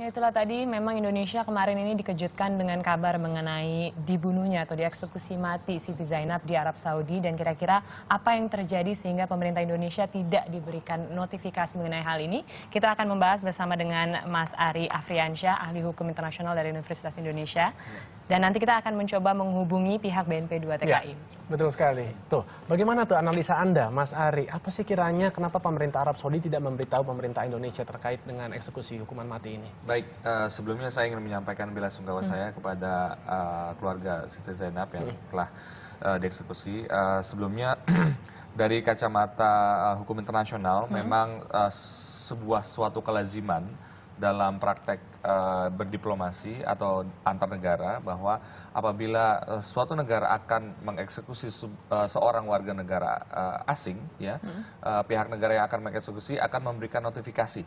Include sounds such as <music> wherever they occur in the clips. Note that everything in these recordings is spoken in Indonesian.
Ya itulah tadi memang Indonesia kemarin ini dikejutkan dengan kabar mengenai dibunuhnya atau dieksekusi mati Siti Zainab di Arab Saudi dan kira-kira apa yang terjadi sehingga pemerintah Indonesia tidak diberikan notifikasi mengenai hal ini. Kita akan membahas bersama dengan Mas Ari Afriansyah, ahli hukum internasional dari Universitas Indonesia. Dan nanti kita akan mencoba menghubungi pihak BNP 2 TKI. Ya, betul sekali. Tuh, bagaimana tuh analisa Anda, Mas Ari? Apa sih kiranya kenapa pemerintah Arab Saudi tidak memberitahu pemerintah Indonesia terkait dengan eksekusi hukuman mati ini? Baik, uh, sebelumnya saya ingin menyampaikan bila sungkawa hmm. saya kepada uh, keluarga Siti Zainab yang hmm. telah uh, dieksekusi. Uh, sebelumnya <clears throat> dari kacamata uh, hukum internasional hmm. memang uh, sebuah suatu kelaziman dalam praktek uh, berdiplomasi atau antar negara bahwa apabila eh, suatu negara akan mengeksekusi sub, uh, eh, seorang warga negara uh, asing, ya, hmm. uh, pihak negara yang akan mengeksekusi akan memberikan notifikasi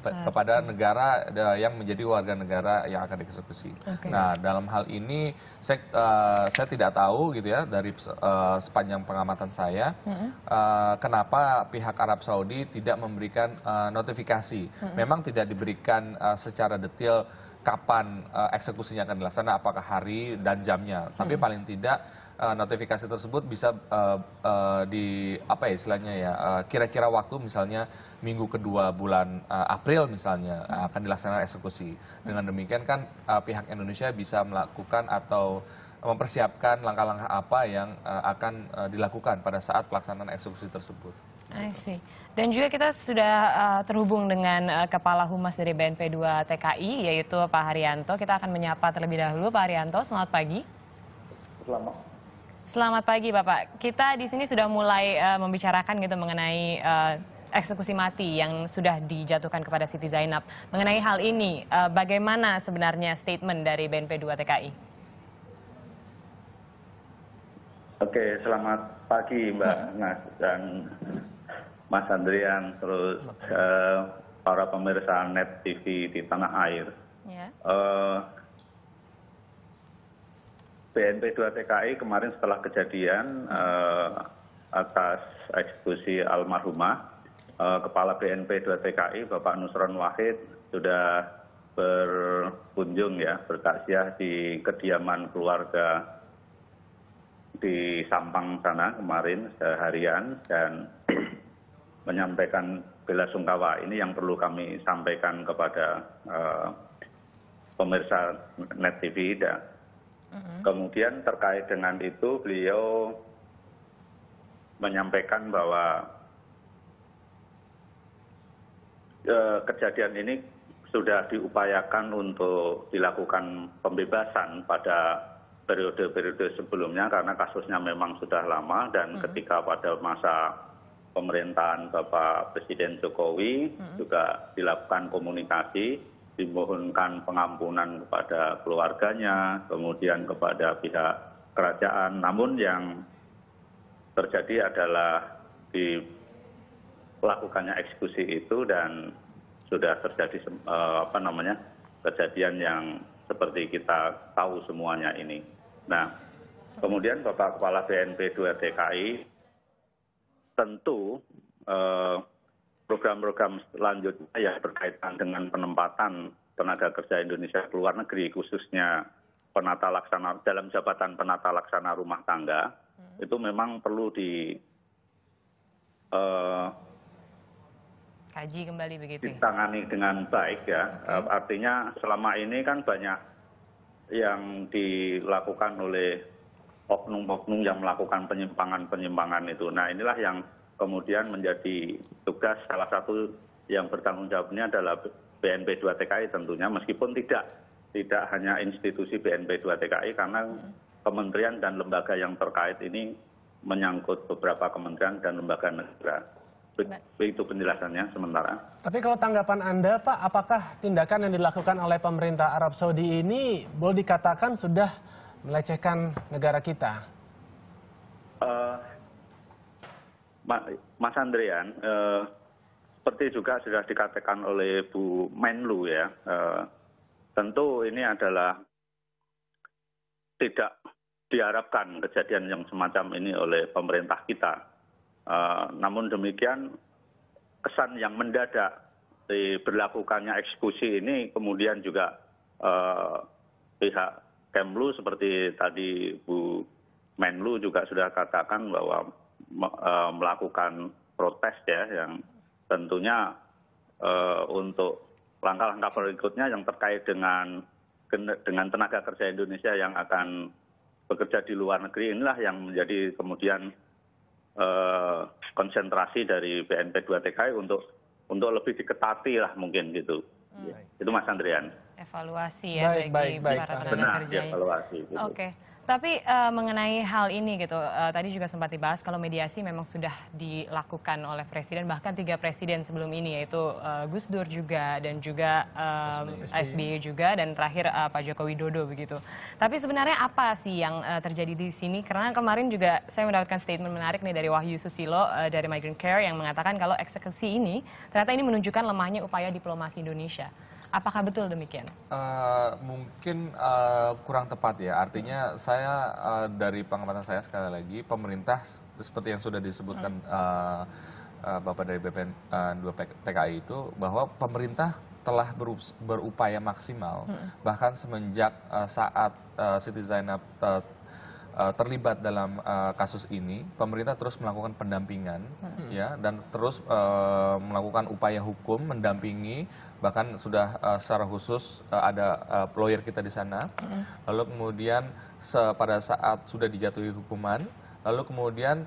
kepada negara yang menjadi warga negara yang akan dieksekusi. Okay. Nah, dalam hal ini saya, uh, saya tidak tahu gitu ya dari uh, sepanjang pengamatan saya mm -hmm. uh, kenapa pihak Arab Saudi tidak memberikan uh, notifikasi. Mm -hmm. Memang tidak diberikan uh, secara detail kapan uh, eksekusinya akan dilaksanakan, apakah hari dan jamnya. Hmm. Tapi paling tidak uh, notifikasi tersebut bisa uh, uh, di apa ya istilahnya ya kira-kira uh, waktu misalnya minggu kedua bulan uh, April misalnya uh, akan dilaksanakan eksekusi. Dengan demikian kan uh, pihak Indonesia bisa melakukan atau mempersiapkan langkah-langkah apa yang uh, akan uh, dilakukan pada saat pelaksanaan eksekusi tersebut. I see. Dan juga kita sudah uh, terhubung dengan uh, Kepala Humas dari BNP 2 TKI, yaitu Pak Haryanto. Kita akan menyapa terlebih dahulu Pak Haryanto. Selamat pagi. Selamat. Selamat pagi Bapak. Kita di sini sudah mulai uh, membicarakan gitu mengenai uh, eksekusi mati yang sudah dijatuhkan kepada Siti Zainab. Mengenai hal ini, uh, bagaimana sebenarnya statement dari BNP 2 TKI? oke selamat pagi mbak mas dan mas andrian terus eh, para pemirsa net tv di tanah air ya. eh, BNP 2 TKI kemarin setelah kejadian uh, atas eksekusi almarhumah, uh, Kepala BNP 2 TKI Bapak Nusron Wahid sudah berkunjung ya berkasiah di kediaman keluarga di Sampang sana kemarin seharian dan <clears throat> menyampaikan bela sungkawa. Ini yang perlu kami sampaikan kepada eh, pemirsa Net TV. Dan Kemudian terkait dengan itu beliau menyampaikan bahwa eh, kejadian ini sudah diupayakan untuk dilakukan pembebasan pada periode periode sebelumnya karena kasusnya memang sudah lama dan ketika pada masa pemerintahan Bapak Presiden Jokowi juga dilakukan komunikasi dimohonkan pengampunan kepada keluarganya, kemudian kepada pihak kerajaan. Namun yang terjadi adalah di dilakukannya eksekusi itu dan sudah terjadi eh, apa namanya kejadian yang seperti kita tahu semuanya ini. Nah, kemudian Bapak Kepala BNP 2 TKI tentu eh, program-program selanjutnya yang berkaitan dengan penempatan tenaga kerja Indonesia ke luar negeri khususnya penata laksana dalam jabatan penata laksana rumah tangga hmm. itu memang perlu di eh, kaji kembali begitu ya? ditangani dengan baik ya okay. Eh, artinya selama ini kan banyak yang dilakukan oleh oknum-oknum yang melakukan penyimpangan-penyimpangan itu nah inilah yang kemudian menjadi tugas salah satu yang bertanggung jawabnya adalah BNP 2 TKI tentunya meskipun tidak tidak hanya institusi BNP 2 TKI karena hmm. kementerian dan lembaga yang terkait ini menyangkut beberapa kementerian dan lembaga negara. Begitu penjelasannya sementara. Tapi kalau tanggapan Anda, Pak, apakah tindakan yang dilakukan oleh pemerintah Arab Saudi ini boleh dikatakan sudah melecehkan negara kita? Uh, Mas Andrian, uh, eh, seperti juga sudah dikatakan oleh Bu Menlu ya, uh, tentu ini adalah tidak diharapkan kejadian yang semacam ini oleh pemerintah kita Eh, namun demikian kesan yang mendadak diberlakukannya eksekusi ini kemudian juga eh, pihak kemlu seperti tadi bu menlu juga sudah katakan bahwa eh, melakukan protes ya yang tentunya untuk langkah-langkah berikutnya yang terkait dengan dengan tenaga kerja Indonesia yang akan bekerja di luar negeri inilah yang menjadi kemudian Eh, konsentrasi dari BNP 2 TKI untuk untuk lebih diketati lah mungkin gitu. Hmm. Itu Mas Andrian. Evaluasi ya baik, bagi baik, para baik. tenaga kerja. Ya. Evaluasi. Gitu. Oke. Tapi uh, mengenai hal ini gitu, uh, tadi juga sempat dibahas kalau mediasi memang sudah dilakukan oleh presiden bahkan tiga presiden sebelum ini yaitu uh, Gus Dur juga dan juga uh, SBY. SBY juga dan terakhir uh, Pak Joko Widodo begitu. Tapi sebenarnya apa sih yang uh, terjadi di sini? Karena kemarin juga saya mendapatkan statement menarik nih dari Wahyu Susilo uh, dari Migrant Care yang mengatakan kalau eksekusi ini ternyata ini menunjukkan lemahnya upaya diplomasi Indonesia. Apakah betul demikian? Uh, mungkin uh, kurang tepat ya. Artinya hmm. saya uh, dari pengamatan saya sekali lagi pemerintah seperti yang sudah disebutkan hmm. uh, uh, Bapak dari BPN uh, 2 TKI itu bahwa pemerintah telah berupaya maksimal hmm. bahkan semenjak uh, saat uh, City Zainab uh, uh, terlibat dalam uh, kasus ini, pemerintah terus melakukan pendampingan hmm. ya dan terus uh, melakukan upaya hukum mendampingi bahkan sudah uh, secara khusus uh, ada uh, lawyer kita di sana. Hmm. Lalu kemudian pada saat sudah dijatuhi hukuman, lalu kemudian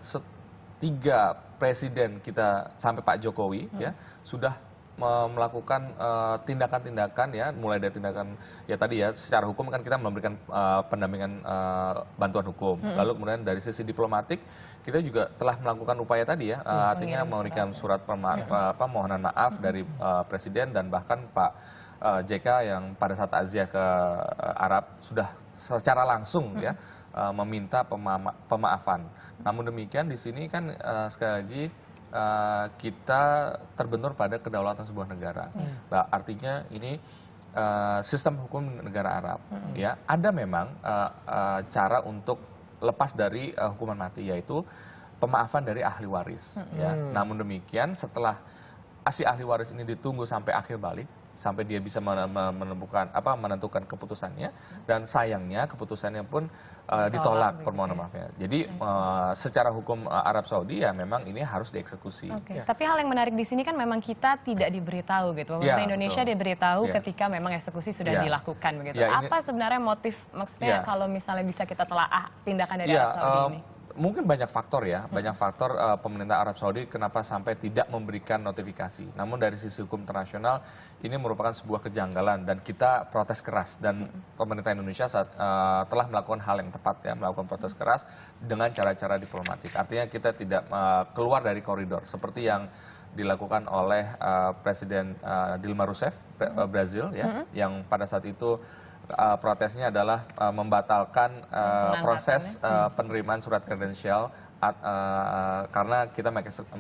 tiga presiden kita sampai Pak Jokowi hmm. ya sudah melakukan eh, tindakan-tindakan uh, ya mulai dari tindakan ya tadi ya secara hukum kan kita memberikan uh, pendampingan uh, bantuan hukum hmm. lalu kemudian dari sisi diplomatik kita juga telah melakukan upaya tadi ya uh, artinya memberikan surat perma hmm. apa mohonan maaf hmm. dari uh, presiden dan bahkan Pak uh, JK yang pada saat Asia ke uh, Arab sudah secara langsung hmm. ya uh, meminta pema pemaafan namun demikian di sini kan uh, sekali lagi uh, kita terbentur pada kedaulatan sebuah negara. Hmm. Bah, artinya ini uh, sistem hukum negara Arab hmm. ya ada memang uh, uh, cara untuk lepas dari uh, hukuman mati yaitu pemaafan dari ahli waris ya. hmm. ya. Namun demikian setelah si ahli waris ini ditunggu sampai akhir balik sampai dia bisa menemukan apa menentukan keputusannya dan sayangnya keputusannya pun uh, ditolak permohonan ya. maafnya. Jadi uh, secara hukum eh, Arab Saudi ya memang ini harus dieksekusi. Okay. Ya. Tapi hal yang menarik di sini kan memang kita tidak diberitahu gitu. Pemerintah ya, Indonesia betul. diberitahu ya. ketika memang eksekusi sudah ya. dilakukan begitu. Ya, ini, apa sebenarnya motif maksudnya ya. kalau misalnya bisa kita telaah tindakan dari ya, Arab Saudi um, ini? mungkin banyak faktor ya, hmm. banyak faktor uh, pemerintah Arab Saudi kenapa sampai tidak memberikan notifikasi. Namun dari sisi hukum internasional ini merupakan sebuah kejanggalan dan kita protes keras dan hmm. pemerintah Indonesia saat, uh, telah melakukan hal yang tepat ya, melakukan protes hmm. keras dengan cara-cara diplomatik. Artinya kita tidak uh, keluar dari koridor seperti yang dilakukan oleh uh, Presiden uh, Dilma Rousseff Brazil ya, -hmm. yang pada saat itu Eh, protesnya adalah eh, membatalkan eh, proses hmm. penerimaan surat kredensial karena kita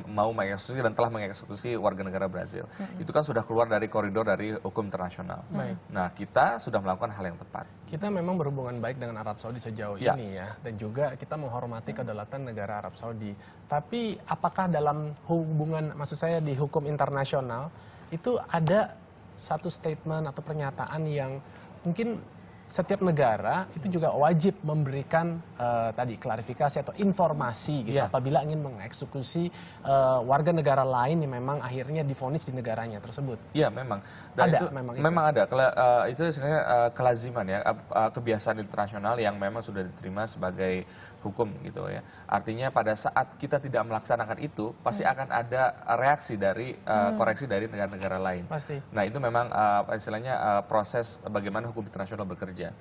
mau mengeksekusi dan telah mengeksekusi warga negara Brazil. Hmm. Itu kan sudah keluar dari koridor dari hukum internasional. Nah, kita sudah melakukan hal yang tepat. Kita gitu. memang berhubungan baik dengan Arab Saudi sejauh ya. ini ya dan juga kita menghormati hmm. kedaulatan negara Arab Saudi. Tapi apakah dalam hubungan maksud saya di hukum internasional itu ada satu statement atau pernyataan yang mungkin setiap negara itu juga wajib memberikan uh, tadi klarifikasi atau informasi gitu yeah. apabila ingin mengeksekusi uh, warga negara lain yang memang akhirnya difonis di negaranya tersebut. Iya yeah, memang. Dan ada itu, memang. Itu. ada. Kela, uh, itu sebenarnya uh, kelaziman ya uh, kebiasaan internasional yang memang sudah diterima sebagai hukum gitu ya. Artinya pada saat kita tidak melaksanakan itu pasti hmm. akan ada reaksi dari uh, hmm. koreksi dari negara-negara lain. Pasti. Nah itu memang uh, istilahnya uh, proses bagaimana hukum internasional bekerja bekerja.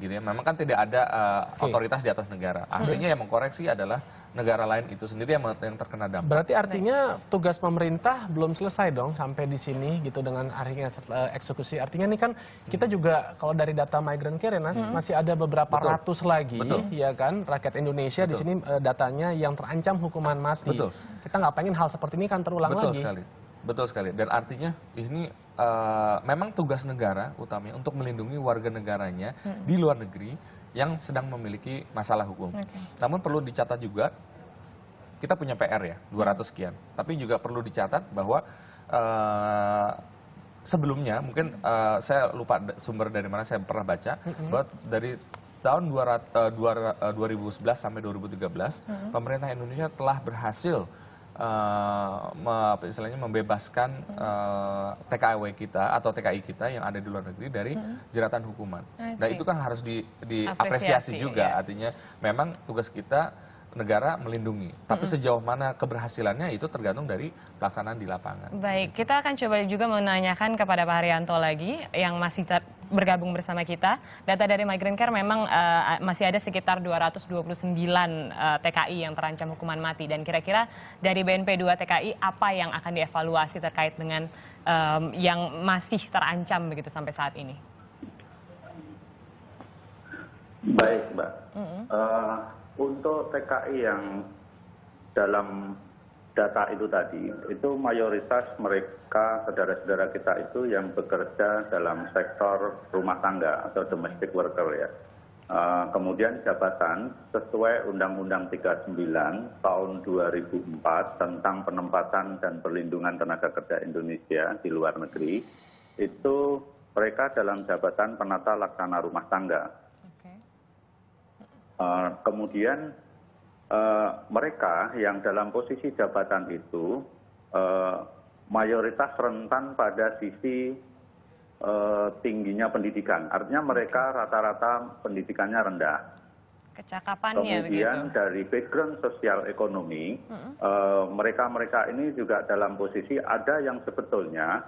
Gitu ya. Memang kan tidak ada uh, eh, okay. otoritas di atas negara. Hmm. Artinya hmm. yang mengkoreksi adalah negara lain itu sendiri yang, yang terkena dampak. Berarti artinya tugas pemerintah belum selesai dong sampai di sini gitu dengan akhirnya eh, eksekusi. Artinya ini kan kita hmm. juga kalau dari data migrant care ya, Nas hmm. masih ada beberapa Betul. ratus lagi Betul. ya kan rakyat Indonesia Betul. di sini uh, datanya yang terancam hukuman mati. Betul. Kita nggak pengen hal seperti ini kan terulang Betul lagi. Sekali. Betul sekali. Dan artinya ini uh, memang tugas negara utamanya untuk melindungi warga negaranya hmm. di luar negeri yang sedang memiliki masalah hukum. Okay. Namun perlu dicatat juga kita punya PR ya 200 mm. sekian. Tapi juga perlu dicatat bahwa uh, sebelumnya mungkin uh, saya lupa sumber dari mana saya pernah baca -hmm. bahwa dari tahun 200, uh, 2011 sampai 2013 mm -hmm. pemerintah Indonesia telah berhasil uh, me, istilahnya membebaskan uh, eh, TKW kita atau TKI kita yang ada di luar negeri dari hmm. jeratan hukuman. Nah itu kan harus diapresiasi di juga, ya. artinya memang tugas kita negara melindungi. Tapi hmm. sejauh mana keberhasilannya itu tergantung dari pelaksanaan di lapangan. Baik, gitu. kita akan coba juga menanyakan kepada Pak Haryanto lagi yang masih bergabung bersama kita. Data dari Migrant Care memang uh, masih ada sekitar 229 uh, TKI yang terancam hukuman mati dan kira-kira dari BNP 2 TKI apa yang akan dievaluasi terkait dengan um, yang masih terancam begitu sampai saat ini? Baik, Mbak. Mm -hmm. uh, untuk TKI yang dalam data itu tadi itu mayoritas mereka saudara-saudara kita itu yang bekerja dalam sektor rumah tangga atau domestic worker ya. Eh, kemudian jabatan sesuai Undang-Undang 39 tahun 2004 tentang penempatan dan perlindungan tenaga kerja Indonesia di luar negeri itu mereka dalam jabatan penata laksana rumah tangga. Eh, kemudian Eh, mereka yang dalam posisi jabatan itu eh, mayoritas rentan pada sisi eh, tingginya pendidikan artinya mereka rata-rata pendidikannya rendah kemudian dari background sosial ekonomi mereka-mereka ini juga dalam posisi ada yang sebetulnya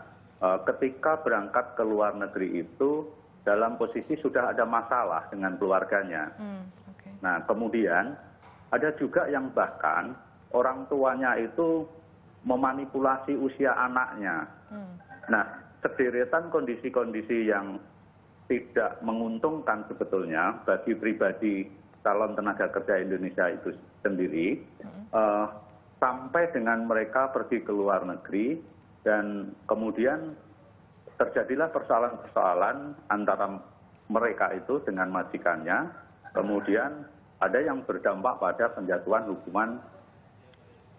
ketika berangkat ke luar negeri itu dalam posisi sudah ada masalah dengan keluarganya. Hmm, nah, kemudian ada juga yang bahkan orang tuanya itu memanipulasi usia anaknya. Hmm. Nah, sederetan kondisi-kondisi yang tidak menguntungkan sebetulnya bagi pribadi calon tenaga kerja Indonesia itu sendiri, uh, sampai dengan mereka pergi ke luar negeri dan kemudian terjadilah persoalan-persoalan antara mereka itu dengan majikannya, kemudian ada yang berdampak pada penjatuhan hukuman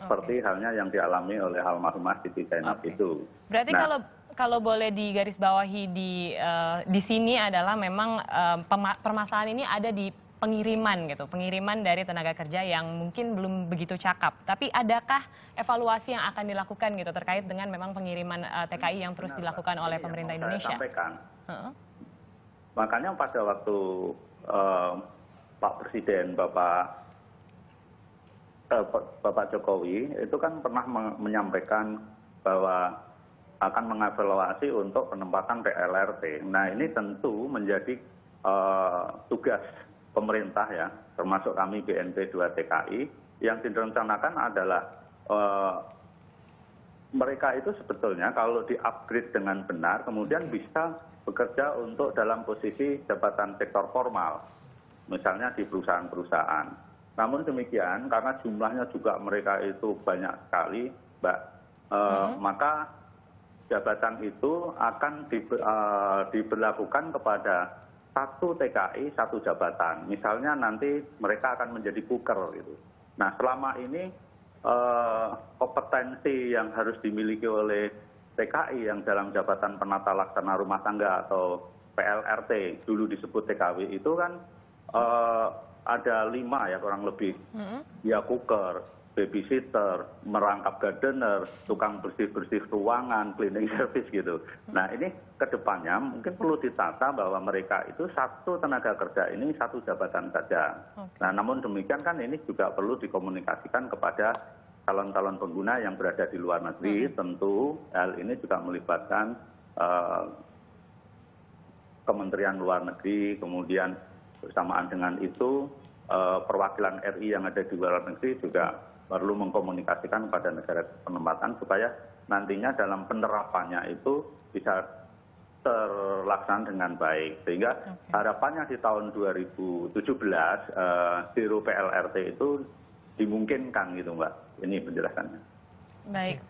seperti halnya yang dialami oleh almarhumah Siti Zainab itu. Berarti nah. kalau kalau boleh digarisbawahi di uh, di sini adalah memang uh, permasalahan ini ada di pengiriman gitu, pengiriman dari tenaga kerja yang mungkin belum begitu cakap. Tapi adakah evaluasi yang akan dilakukan gitu terkait dengan memang pengiriman uh, eh, TKI yang terus nah, dilakukan oleh iya, pemerintah Indonesia? Sampaikan. Makanya pada waktu uh, Pak Presiden Bapak eh, Bapak Jokowi itu kan pernah menyampaikan bahwa akan mengevaluasi untuk penempatan PLRT. Nah ini tentu menjadi eh, tugas pemerintah ya, termasuk kami BNP 2 TKI yang direncanakan adalah eh, mereka itu sebetulnya kalau di upgrade dengan benar kemudian bisa bekerja untuk dalam posisi jabatan sektor formal misalnya di perusahaan perusahaan namun demikian karena jumlahnya juga mereka itu banyak sekali mbak eh, hmm. maka jabatan itu akan eh, diberlakukan kepada satu TKI satu jabatan misalnya nanti mereka akan menjadi puker itu. nah selama ini eh, kompetensi yang harus dimiliki oleh TKI yang dalam jabatan penata laksana rumah tangga atau PLRT dulu disebut TKW itu kan Eh, ada lima ya kurang lebih. Ya cooker, babysitter, merangkap gardener, tukang bersih-bersih ruangan, cleaning <laughs> service gitu. Nah ini kedepannya mungkin perlu ditata bahwa mereka itu satu tenaga kerja ini satu jabatan saja. Nah namun demikian kan ini juga perlu dikomunikasikan kepada calon-calon pengguna yang berada di luar negeri. Tentu hal ini juga melibatkan eh, Kementerian Luar Negeri, kemudian bersamaan dengan itu eh, perwakilan ri yang ada di luar negeri juga perlu mengkomunikasikan kepada negara penempatan supaya nantinya dalam penerapannya itu bisa terlaksana dengan baik sehingga okay. harapannya di tahun 2017 uh, eh, zero PLRT itu dimungkinkan gitu mbak ini penjelasannya. Baik.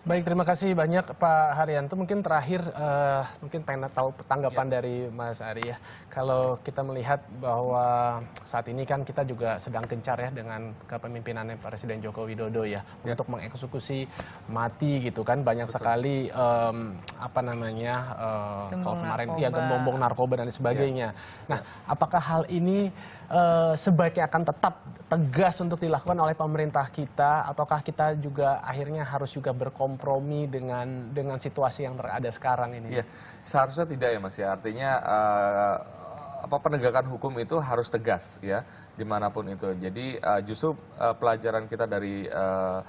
Baik, terima kasih banyak Pak Haryanto. Mungkin terakhir, uh, mungkin pengen tahu tanggapan ya. dari Mas Ari ya. Kalau kita melihat bahwa saat ini kan kita juga sedang kencar ya dengan kepemimpinannya Presiden Joko Widodo ya, ya. untuk mengeksekusi mati gitu kan banyak Betul. sekali um, apa namanya uh, kalau kemarin iya, narkoba. ya gembong narkoba dan sebagainya. Ya. Nah, iya. apakah hal ini uh, sebaiknya akan tetap tegas untuk dilakukan oleh pemerintah kita, ataukah kita juga akhirnya harus juga berkomunikasi berkompromi dengan dengan situasi yang ada sekarang ini. Iya, seharusnya tidak ya Mas ya. Artinya uh, apa penegakan hukum itu harus tegas ya dimanapun itu. Jadi uh, justru uh, pelajaran kita dari uh,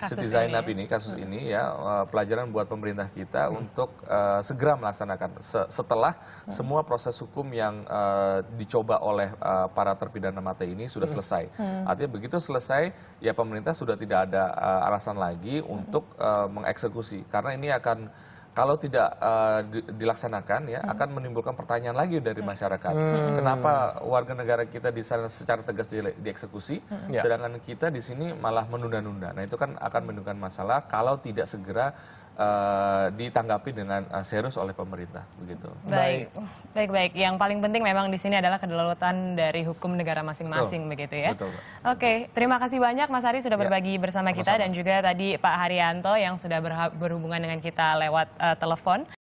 kasus City Zainab ya. ini, kasus ini ya eh, pelajaran buat pemerintah kita hmm. untuk uh, segera melaksanakan se setelah hmm. semua proses hukum yang uh, dicoba oleh uh, para terpidana mati ini sudah hmm. selesai. Hmm. Artinya begitu selesai ya pemerintah sudah tidak ada uh, alasan lagi hmm. untuk uh, mengeksekusi karena ini akan kalau tidak uh, dilaksanakan ya hmm. akan menimbulkan pertanyaan lagi dari hmm. masyarakat. Hmm. Kenapa warga negara kita di sana secara tegas dieksekusi hmm. yeah. sedangkan kita di sini malah menunda-nunda. Nah, itu kan akan menimbulkan masalah kalau tidak segera uh, ditanggapi dengan uh, serius oleh pemerintah begitu. Baik. Baik baik. Yang paling penting memang di sini adalah kedaulatan dari hukum negara masing-masing begitu ya. Betul. Oke, terima kasih banyak Mas Ari sudah ya. berbagi ya. bersama kita sama dan juga tadi Pak Haryanto yang sudah berhubungan dengan kita lewat Eh, telepon